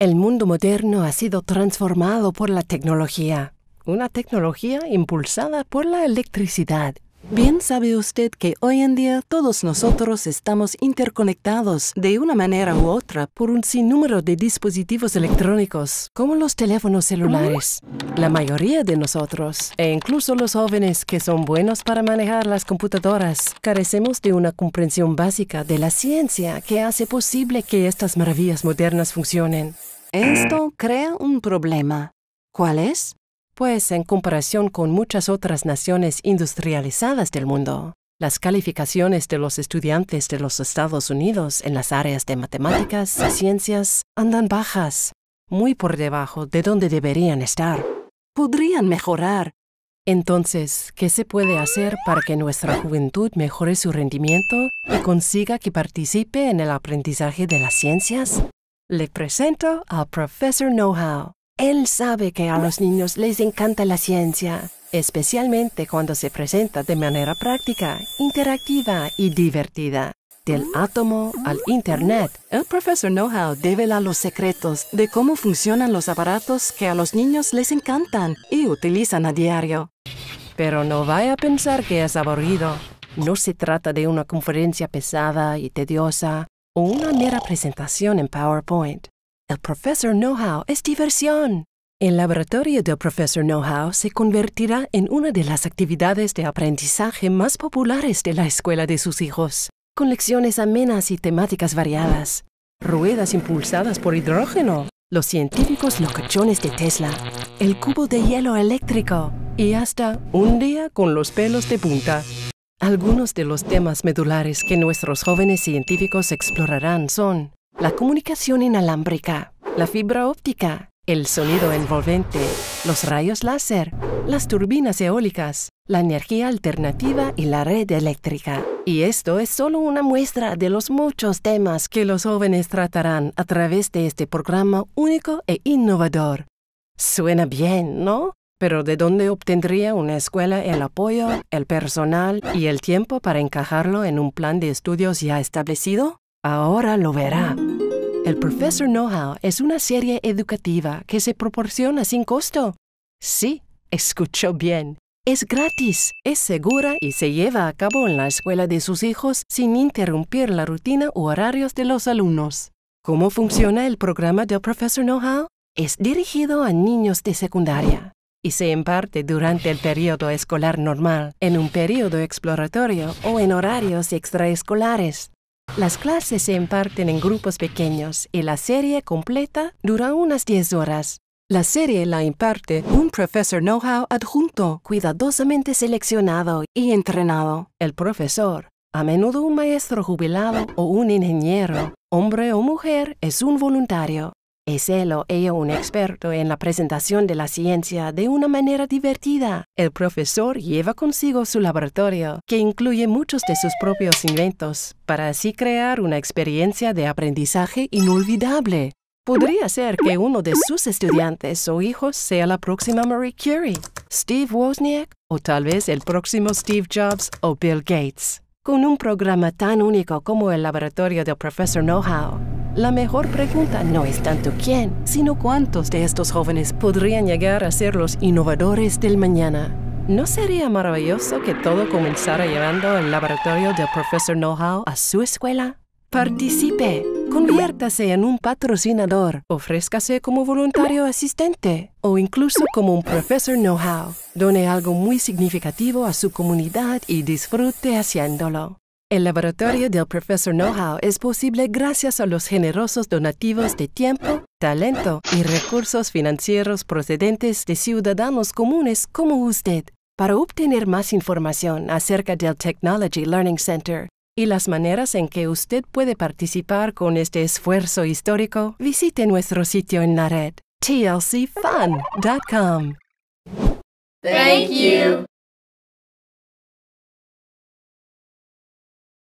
El mundo moderno ha sido transformado por la tecnología, una tecnología impulsada por la electricidad Bien sabe usted que hoy en día todos nosotros estamos interconectados de una manera u otra por un sinnúmero de dispositivos electrónicos, como los teléfonos celulares. La mayoría de nosotros, e incluso los jóvenes que son buenos para manejar las computadoras, carecemos de una comprensión básica de la ciencia que hace posible que estas maravillas modernas funcionen. Esto crea un problema. ¿Cuál es? pues en comparación con muchas otras naciones industrializadas del mundo, las calificaciones de los estudiantes de los Estados Unidos en las áreas de matemáticas y ciencias andan bajas, muy por debajo de donde deberían estar. Podrían mejorar. Entonces, ¿qué se puede hacer para que nuestra juventud mejore su rendimiento y consiga que participe en el aprendizaje de las ciencias? Le presento al Profesor Know-How. Él sabe que a los niños les encanta la ciencia, especialmente cuando se presenta de manera práctica, interactiva y divertida. Del átomo al Internet, el profesor Know-How devela los secretos de cómo funcionan los aparatos que a los niños les encantan y utilizan a diario. Pero no vaya a pensar que es aburrido. No se trata de una conferencia pesada y tediosa o una mera presentación en PowerPoint. El Profesor Know-how es diversión. El laboratorio del Profesor Know-how se convertirá en una de las actividades de aprendizaje más populares de la escuela de sus hijos, con lecciones amenas y temáticas variadas. Ruedas impulsadas por hidrógeno, los científicos locachones de Tesla, el cubo de hielo eléctrico y hasta un día con los pelos de punta. Algunos de los temas medulares que nuestros jóvenes científicos explorarán son la comunicación inalámbrica, la fibra óptica, el sonido envolvente, los rayos láser, las turbinas eólicas, la energía alternativa y la red eléctrica. Y esto es solo una muestra de los muchos temas que los jóvenes tratarán a través de este programa único e innovador. Suena bien, ¿no? Pero ¿de dónde obtendría una escuela el apoyo, el personal y el tiempo para encajarlo en un plan de estudios ya establecido? Ahora lo verá. El Professor Know-How es una serie educativa que se proporciona sin costo. Sí, escuchó bien. Es gratis, es segura y se lleva a cabo en la escuela de sus hijos sin interrumpir la rutina u horarios de los alumnos. ¿Cómo funciona el programa del Professor Know-How? Es dirigido a niños de secundaria y se imparte durante el periodo escolar normal, en un periodo exploratorio o en horarios extraescolares. Las clases se imparten en grupos pequeños y la serie completa dura unas 10 horas. La serie la imparte un profesor know-how adjunto, cuidadosamente seleccionado y entrenado. El profesor, a menudo un maestro jubilado o un ingeniero, hombre o mujer, es un voluntario. Es él o ella un experto en la presentación de la ciencia de una manera divertida. El profesor lleva consigo su laboratorio, que incluye muchos de sus propios inventos, para así crear una experiencia de aprendizaje inolvidable. Podría ser que uno de sus estudiantes o hijos sea la próxima Marie Curie, Steve Wozniak o tal vez el próximo Steve Jobs o Bill Gates, con un programa tan único como el laboratorio del profesor Know-How. La mejor pregunta no es tanto quién, sino cuántos de estos jóvenes podrían llegar a ser los innovadores del mañana. ¿No sería maravilloso que todo comenzara llevando el laboratorio del profesor Know-how a su escuela? Participe, conviértase en un patrocinador, ofrézcase como voluntario asistente o incluso como un profesor know-how. Done algo muy significativo a su comunidad y disfrute haciéndolo. El laboratorio del profesor Know-how es posible gracias a los generosos donativos de tiempo, talento y recursos financieros procedentes de ciudadanos comunes como usted. Para obtener más información acerca del Technology Learning Center y las maneras en que usted puede participar con este esfuerzo histórico, visite nuestro sitio en la red tlcfun.com. Thank you.